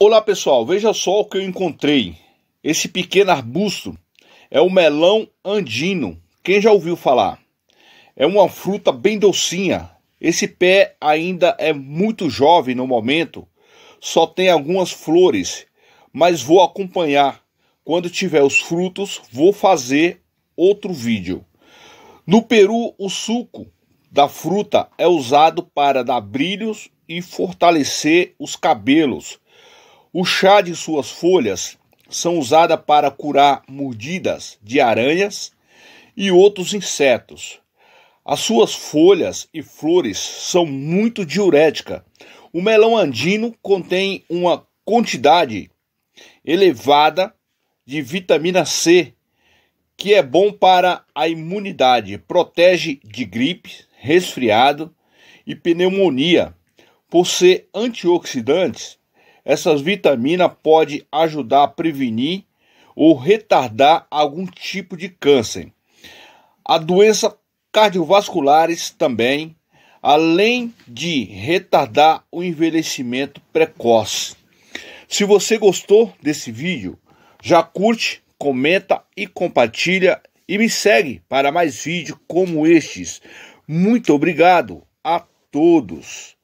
Olá pessoal, veja só o que eu encontrei. Esse pequeno arbusto é o melão andino. Quem já ouviu falar? É uma fruta bem docinha. Esse pé ainda é muito jovem no momento, só tem algumas flores, mas vou acompanhar. Quando tiver os frutos, vou fazer outro vídeo. No Peru, o suco da fruta é usado para dar brilhos e fortalecer os cabelos o chá de suas folhas são usada para curar mordidas de aranhas e outros insetos. As suas folhas e flores são muito diurética. O melão andino contém uma quantidade elevada de vitamina C, que é bom para a imunidade, protege de gripe, resfriado e pneumonia. Por ser antioxidantes, essas vitaminas podem ajudar a prevenir ou retardar algum tipo de câncer. A doença cardiovasculares também, além de retardar o envelhecimento precoce. Se você gostou desse vídeo, já curte, comenta e compartilha e me segue para mais vídeos como estes. Muito obrigado a todos.